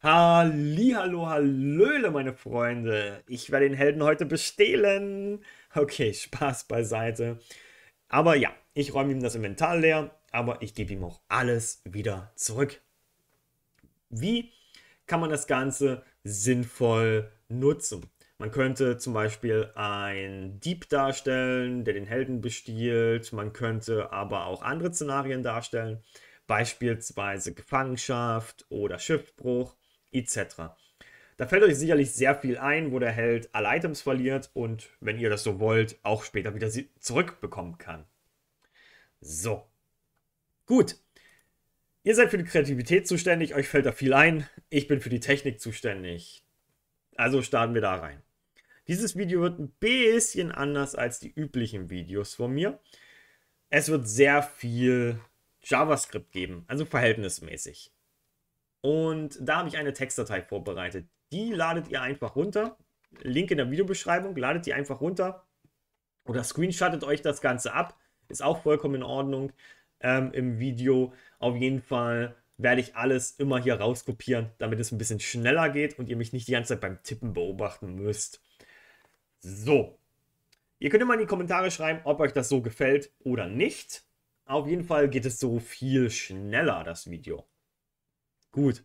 Hallihallo, hallöle, meine Freunde. Ich werde den Helden heute bestehlen. Okay, Spaß beiseite. Aber ja, ich räume ihm das Inventar leer, aber ich gebe ihm auch alles wieder zurück. Wie kann man das Ganze sinnvoll nutzen? Man könnte zum Beispiel einen Dieb darstellen, der den Helden bestiehlt. Man könnte aber auch andere Szenarien darstellen, beispielsweise Gefangenschaft oder Schiffbruch etc. Da fällt euch sicherlich sehr viel ein, wo der Held alle Items verliert und, wenn ihr das so wollt, auch später wieder sie zurückbekommen kann. So. Gut. Ihr seid für die Kreativität zuständig, euch fällt da viel ein. Ich bin für die Technik zuständig. Also starten wir da rein. Dieses Video wird ein bisschen anders als die üblichen Videos von mir. Es wird sehr viel JavaScript geben, also verhältnismäßig. Und da habe ich eine Textdatei vorbereitet. Die ladet ihr einfach runter. Link in der Videobeschreibung. Ladet die einfach runter. Oder screenshottet euch das Ganze ab. Ist auch vollkommen in Ordnung ähm, im Video. Auf jeden Fall werde ich alles immer hier rauskopieren, damit es ein bisschen schneller geht und ihr mich nicht die ganze Zeit beim Tippen beobachten müsst. So. Ihr könnt immer in die Kommentare schreiben, ob euch das so gefällt oder nicht. Auf jeden Fall geht es so viel schneller, das Video. Gut.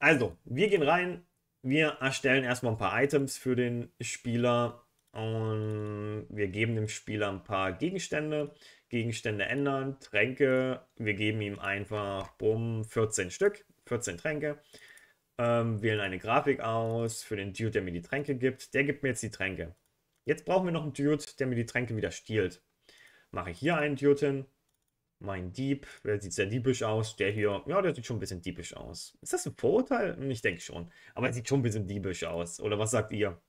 Also, wir gehen rein. Wir erstellen erstmal ein paar Items für den Spieler und wir geben dem Spieler ein paar Gegenstände. Gegenstände ändern, Tränke. Wir geben ihm einfach, bumm, 14 Stück, 14 Tränke. Ähm, wählen eine Grafik aus für den Dude, der mir die Tränke gibt. Der gibt mir jetzt die Tränke. Jetzt brauchen wir noch einen Dude, der mir die Tränke wieder stiehlt. Mache ich hier einen Dude hin. Mein Dieb, der sieht sehr diebisch aus. Der hier, ja, der sieht schon ein bisschen diebisch aus. Ist das ein Vorurteil? Hm, ich denke schon. Aber er sieht schon ein bisschen diebisch aus. Oder was sagt ihr?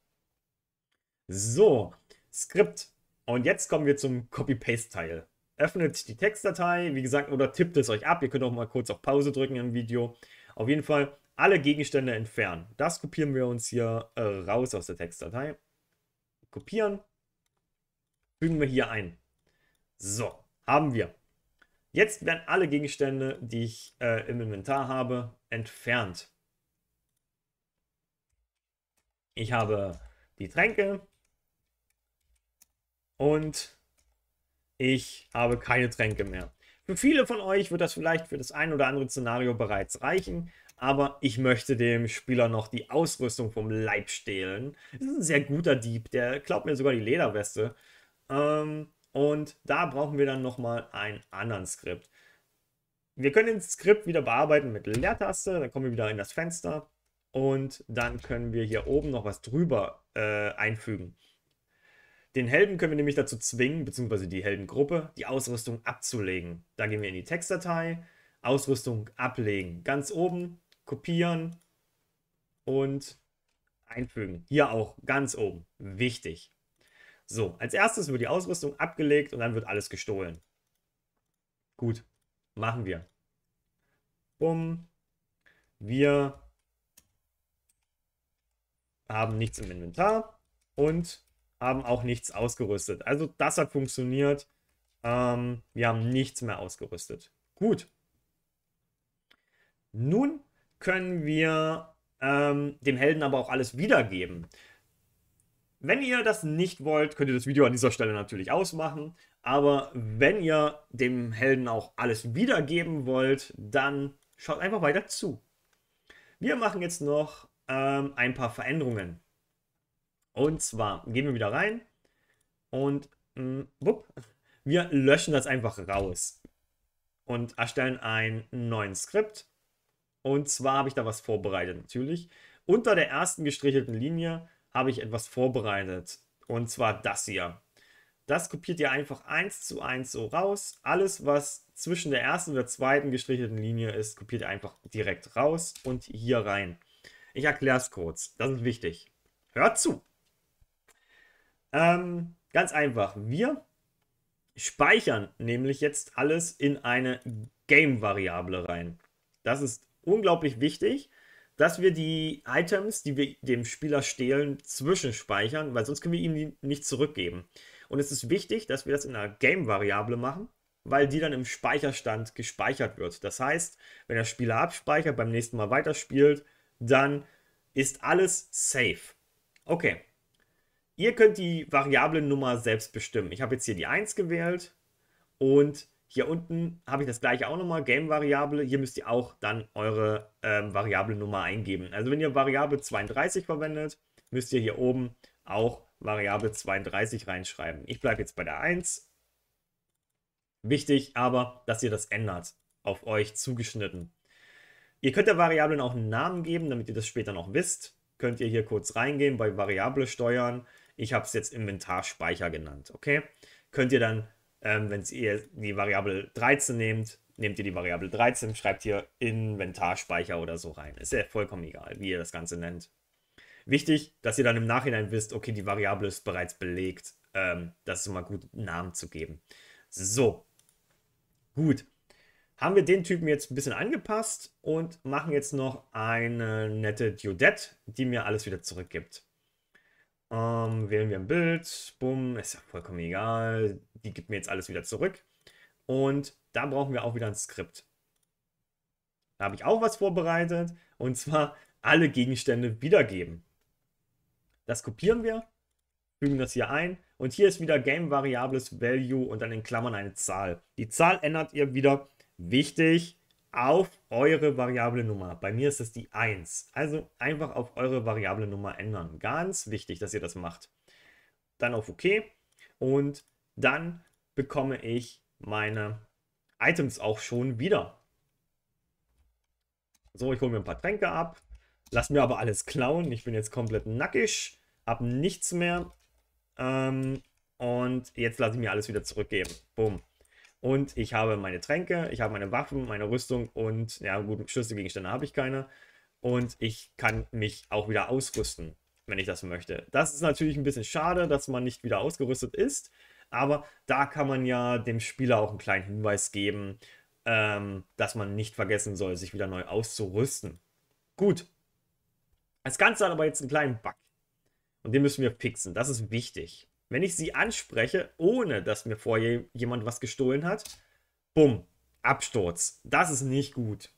So, Skript. Und jetzt kommen wir zum Copy-Paste-Teil. Öffnet die Textdatei, wie gesagt, oder tippt es euch ab. Ihr könnt auch mal kurz auf Pause drücken im Video. Auf jeden Fall alle Gegenstände entfernen. Das kopieren wir uns hier äh, raus aus der Textdatei. Kopieren. Fügen wir hier ein. So, haben wir. Jetzt werden alle Gegenstände, die ich äh, im Inventar habe, entfernt. Ich habe die Tränke und ich habe keine Tränke mehr. Für viele von euch wird das vielleicht für das ein oder andere Szenario bereits reichen, aber ich möchte dem Spieler noch die Ausrüstung vom Leib stehlen. Das ist ein sehr guter Dieb, der klaut mir sogar die Lederweste. Ähm, und da brauchen wir dann nochmal einen anderen Skript. Wir können den Skript wieder bearbeiten mit Leertaste, dann kommen wir wieder in das Fenster und dann können wir hier oben noch was drüber äh, einfügen. Den Helden können wir nämlich dazu zwingen, beziehungsweise die Heldengruppe, die Ausrüstung abzulegen. Da gehen wir in die Textdatei, Ausrüstung ablegen. Ganz oben kopieren und einfügen. Hier auch ganz oben. Wichtig. So, als erstes wird die Ausrüstung abgelegt und dann wird alles gestohlen. Gut, machen wir. Bumm. Wir haben nichts im Inventar und haben auch nichts ausgerüstet. Also das hat funktioniert. Ähm, wir haben nichts mehr ausgerüstet. Gut. Nun können wir ähm, dem Helden aber auch alles wiedergeben. Wenn ihr das nicht wollt, könnt ihr das Video an dieser Stelle natürlich ausmachen. Aber wenn ihr dem Helden auch alles wiedergeben wollt, dann schaut einfach weiter zu. Wir machen jetzt noch ähm, ein paar Veränderungen. Und zwar gehen wir wieder rein und mh, mm, wupp, wir löschen das einfach raus und erstellen einen neuen Skript. Und zwar habe ich da was vorbereitet natürlich. Unter der ersten gestrichelten Linie habe ich etwas vorbereitet. Und zwar das hier. Das kopiert ihr einfach eins zu eins so raus. Alles, was zwischen der ersten und der zweiten gestrichelten Linie ist, kopiert ihr einfach direkt raus und hier rein. Ich erkläre es kurz. Das ist wichtig. Hört zu. Ähm, ganz einfach. Wir speichern nämlich jetzt alles in eine Game-Variable rein. Das ist unglaublich wichtig, dass wir die Items, die wir dem Spieler stehlen, zwischenspeichern, weil sonst können wir ihm die nicht zurückgeben. Und es ist wichtig, dass wir das in einer Game-Variable machen, weil die dann im Speicherstand gespeichert wird. Das heißt, wenn der Spieler abspeichert, beim nächsten Mal weiterspielt, dann ist alles safe. Okay. Ihr könnt die Variable Nummer selbst bestimmen. Ich habe jetzt hier die 1 gewählt und hier unten habe ich das gleiche auch nochmal, Game-Variable. Hier müsst ihr auch dann eure ähm, Variable-Nummer eingeben. Also wenn ihr Variable 32 verwendet, müsst ihr hier oben auch Variable 32 reinschreiben. Ich bleibe jetzt bei der 1. Wichtig aber, dass ihr das ändert, auf euch zugeschnitten. Ihr könnt der Variablen auch einen Namen geben, damit ihr das später noch wisst. Könnt ihr hier kurz reingehen bei Variable steuern. Ich habe es jetzt Inventarspeicher genannt, okay? Könnt ihr dann ähm, wenn ihr die Variable 13 nehmt, nehmt ihr die Variable 13, schreibt hier Inventarspeicher oder so rein. Ist ja vollkommen egal, wie ihr das Ganze nennt. Wichtig, dass ihr dann im Nachhinein wisst, okay, die Variable ist bereits belegt. Ähm, das ist immer gut, einen Namen zu geben. So, gut. Haben wir den Typen jetzt ein bisschen angepasst und machen jetzt noch eine nette Geodet, die mir alles wieder zurückgibt. Ähm, wählen wir ein Bild, bumm, ist ja vollkommen egal die gibt mir jetzt alles wieder zurück. Und da brauchen wir auch wieder ein Skript. Da habe ich auch was vorbereitet und zwar alle Gegenstände wiedergeben. Das kopieren wir, fügen das hier ein und hier ist wieder Game Variables Value und dann in Klammern eine Zahl. Die Zahl ändert ihr wieder, wichtig, auf eure variable Nummer. Bei mir ist es die 1. Also einfach auf eure variable Nummer ändern. Ganz wichtig, dass ihr das macht. Dann auf OK und dann bekomme ich meine Items auch schon wieder. So, ich hole mir ein paar Tränke ab, lass mir aber alles klauen. Ich bin jetzt komplett nackig, habe nichts mehr. Ähm, und jetzt lasse ich mir alles wieder zurückgeben. Boom. Und ich habe meine Tränke, ich habe meine Waffen, meine Rüstung und, ja gut, Schlüsselgegenstände habe ich keine. Und ich kann mich auch wieder ausrüsten, wenn ich das möchte. Das ist natürlich ein bisschen schade, dass man nicht wieder ausgerüstet ist. Aber da kann man ja dem Spieler auch einen kleinen Hinweis geben, ähm, dass man nicht vergessen soll, sich wieder neu auszurüsten. Gut. Das Ganze hat aber jetzt einen kleinen Bug. Und den müssen wir fixen. Das ist wichtig. Wenn ich sie anspreche, ohne dass mir vorher jemand was gestohlen hat, bumm, Absturz. Das ist nicht gut.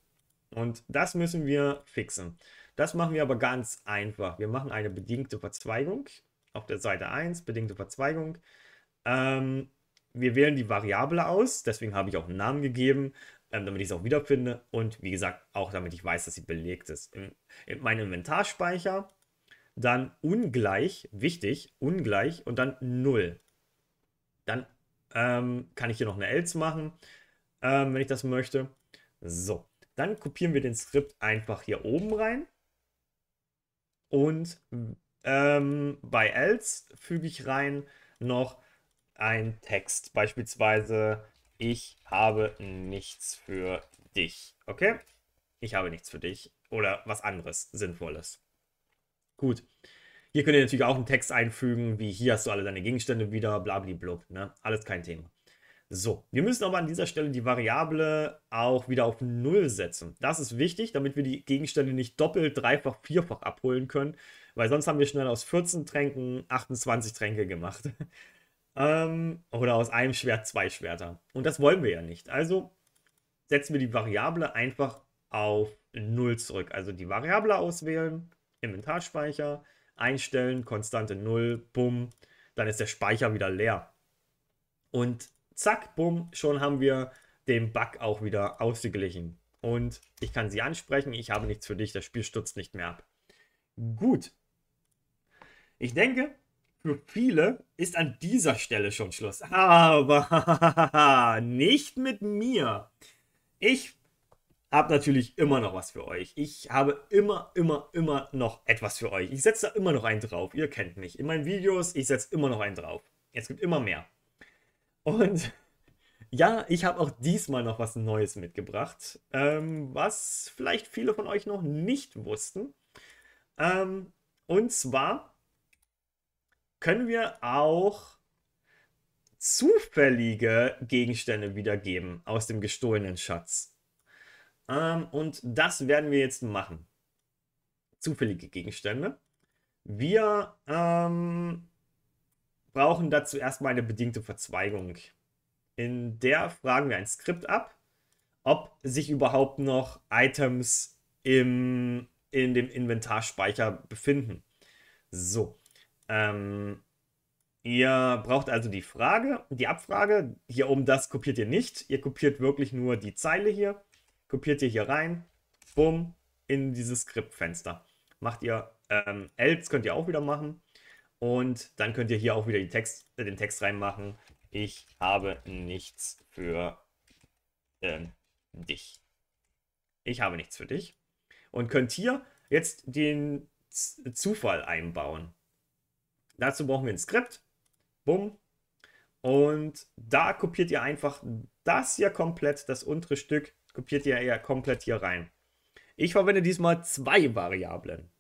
Und das müssen wir fixen. Das machen wir aber ganz einfach. Wir machen eine bedingte Verzweigung auf der Seite 1, bedingte Verzweigung. Ähm, wir wählen die Variable aus, deswegen habe ich auch einen Namen gegeben, ähm, damit ich es auch wiederfinde und wie gesagt, auch damit ich weiß, dass sie belegt ist. In, in meinem Inventarspeicher dann ungleich, wichtig, ungleich und dann 0. Dann ähm, kann ich hier noch eine Else machen, ähm, wenn ich das möchte. So, dann kopieren wir den Skript einfach hier oben rein. Und ähm, bei else füge ich rein noch ein Text. Beispielsweise, ich habe nichts für dich. Okay? Ich habe nichts für dich. Oder was anderes Sinnvolles. Gut. Hier könnt ihr natürlich auch einen Text einfügen, wie hier hast du alle deine Gegenstände wieder, blablablub. Ne? Alles kein Thema. So, wir müssen aber an dieser Stelle die Variable auch wieder auf 0 setzen. Das ist wichtig, damit wir die Gegenstände nicht doppelt, dreifach, vierfach abholen können, weil sonst haben wir schnell aus 14 Tränken 28 Tränke gemacht. Ähm, oder aus einem Schwert zwei Schwerter. Und das wollen wir ja nicht. Also setzen wir die Variable einfach auf 0 zurück. Also die Variable auswählen, Inventarspeicher, einstellen, Konstante 0, bumm, dann ist der Speicher wieder leer. Und zack, bumm, schon haben wir den Bug auch wieder ausgeglichen. Und ich kann sie ansprechen, ich habe nichts für dich, das Spiel stürzt nicht mehr ab. Gut. Ich denke, für viele ist an dieser Stelle schon Schluss. Aber nicht mit mir. Ich habe natürlich immer noch was für euch. Ich habe immer, immer, immer noch etwas für euch. Ich setze da immer noch einen drauf. Ihr kennt mich. In meinen Videos, ich setze immer noch einen drauf. Es gibt immer mehr. Und ja, ich habe auch diesmal noch was Neues mitgebracht, ähm, was vielleicht viele von euch noch nicht wussten. Ähm, und zwar können wir auch zufällige Gegenstände wiedergeben aus dem gestohlenen Schatz. Ähm, und das werden wir jetzt machen. Zufällige Gegenstände. Wir ähm, brauchen dazu erstmal eine bedingte Verzweigung. In der fragen wir ein Skript ab, ob sich überhaupt noch Items im, in dem Inventarspeicher befinden. So. Ähm, ihr braucht also die Frage, die Abfrage. Hier oben das kopiert ihr nicht. Ihr kopiert wirklich nur die Zeile hier. Kopiert ihr hier rein. Bumm. In dieses Skriptfenster. Macht ihr ähm, else könnt ihr auch wieder machen. Und dann könnt ihr hier auch wieder Text, äh, den Text reinmachen. Ich habe nichts für äh, dich. Ich habe nichts für dich. Und könnt hier jetzt den Z Zufall einbauen. Dazu brauchen wir ein Skript. Bumm. Und da kopiert ihr einfach das hier komplett, das untere Stück, kopiert ihr ja komplett hier rein. Ich verwende diesmal zwei Variablen.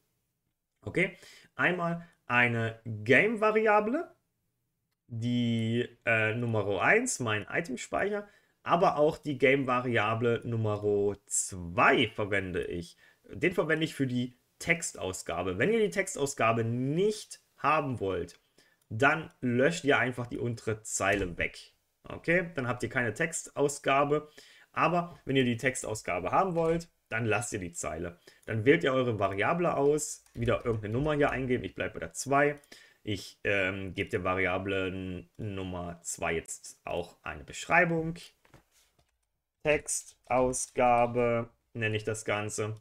Okay, einmal eine Game-Variable, die äh, Nummer 1, mein Itemspeicher, aber auch die Game-Variable Nummer 2 verwende ich. Den verwende ich für die Textausgabe. Wenn ihr die Textausgabe nicht haben wollt, dann löscht ihr einfach die untere Zeile weg. Okay, dann habt ihr keine Textausgabe. Aber wenn ihr die Textausgabe haben wollt, dann lasst ihr die Zeile. Dann wählt ihr eure Variable aus, wieder irgendeine Nummer hier eingeben. Ich bleibe bei der 2. Ich ähm, gebe der Variable Nummer 2 jetzt auch eine Beschreibung. Textausgabe nenne ich das Ganze.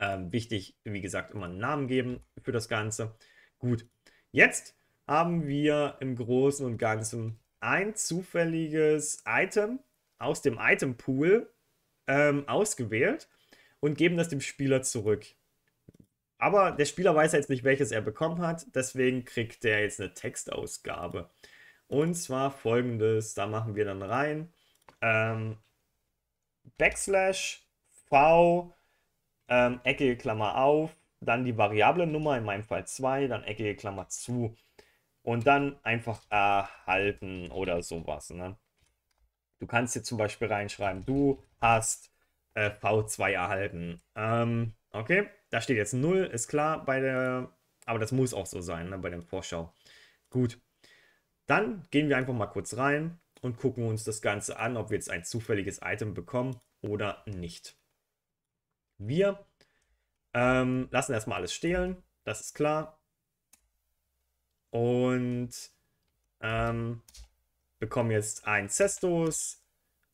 Ähm, wichtig, wie gesagt, immer einen Namen geben für das Ganze. Gut, jetzt haben wir im Großen und Ganzen ein zufälliges Item aus dem Item Pool ähm, ausgewählt und geben das dem Spieler zurück. Aber der Spieler weiß jetzt nicht, welches er bekommen hat, deswegen kriegt er jetzt eine Textausgabe. Und zwar folgendes: Da machen wir dann rein. Ähm, Backslash V, ähm, Ecke, Klammer auf, dann die Variablennummer, in meinem Fall 2, dann eckige Klammer zu und dann einfach erhalten oder sowas. Ne? Du kannst hier zum Beispiel reinschreiben, du hast äh, V2 erhalten. Ähm, okay, da steht jetzt 0, ist klar, bei der, aber das muss auch so sein ne, bei der Vorschau. Gut, dann gehen wir einfach mal kurz rein und gucken uns das Ganze an, ob wir jetzt ein zufälliges Item bekommen oder nicht. Wir ähm, lassen erstmal alles stehlen, das ist klar. Und ähm, bekommen jetzt ein Cestus,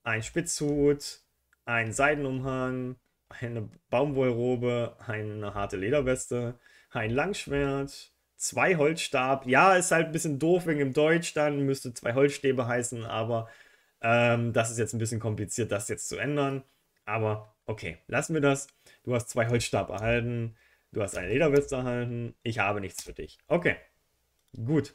ein Spitzhut, einen Seidenumhang, eine Baumwollrobe, eine harte Lederweste, ein Langschwert, zwei Holzstab. Ja, ist halt ein bisschen doof wegen dem Deutsch, dann müsste zwei Holzstäbe heißen, aber ähm, das ist jetzt ein bisschen kompliziert, das jetzt zu ändern. Aber okay, lassen wir das. Du hast zwei Holzstab erhalten. Du hast eine Lederwürste erhalten. Ich habe nichts für dich. Okay. Gut.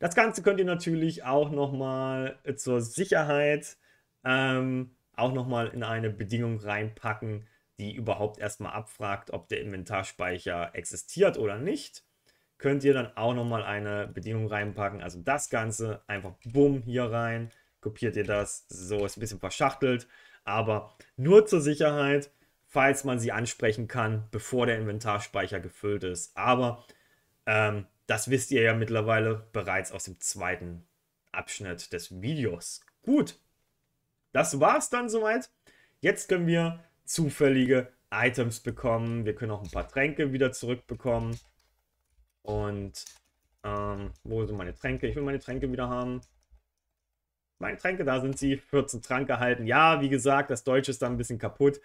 Das Ganze könnt ihr natürlich auch nochmal zur Sicherheit ähm, auch nochmal in eine Bedingung reinpacken, die überhaupt erstmal abfragt, ob der Inventarspeicher existiert oder nicht. Könnt ihr dann auch nochmal eine Bedingung reinpacken. Also das Ganze einfach bumm hier rein. Kopiert ihr das. So ist ein bisschen verschachtelt. Aber nur zur Sicherheit falls man sie ansprechen kann, bevor der Inventarspeicher gefüllt ist. Aber ähm, das wisst ihr ja mittlerweile bereits aus dem zweiten Abschnitt des Videos. Gut, das war's dann soweit. Jetzt können wir zufällige Items bekommen. Wir können auch ein paar Tränke wieder zurückbekommen. Und ähm, wo sind meine Tränke? Ich will meine Tränke wieder haben. Meine Tränke, da sind sie. 14 Trank erhalten. Ja, wie gesagt, das Deutsche ist da ein bisschen kaputt.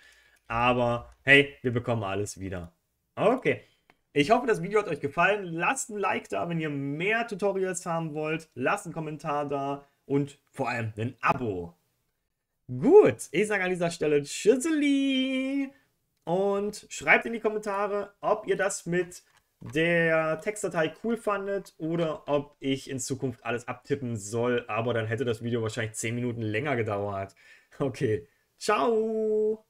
Aber hey, wir bekommen alles wieder. Okay. Ich hoffe, das Video hat euch gefallen. Lasst ein Like da, wenn ihr mehr Tutorials haben wollt. Lasst einen Kommentar da und vor allem ein Abo. Gut, ich sage an dieser Stelle Tschüsseli und schreibt in die Kommentare, ob ihr das mit der Textdatei cool fandet oder ob ich in Zukunft alles abtippen soll. Aber dann hätte das Video wahrscheinlich 10 Minuten länger gedauert. Okay, ciao!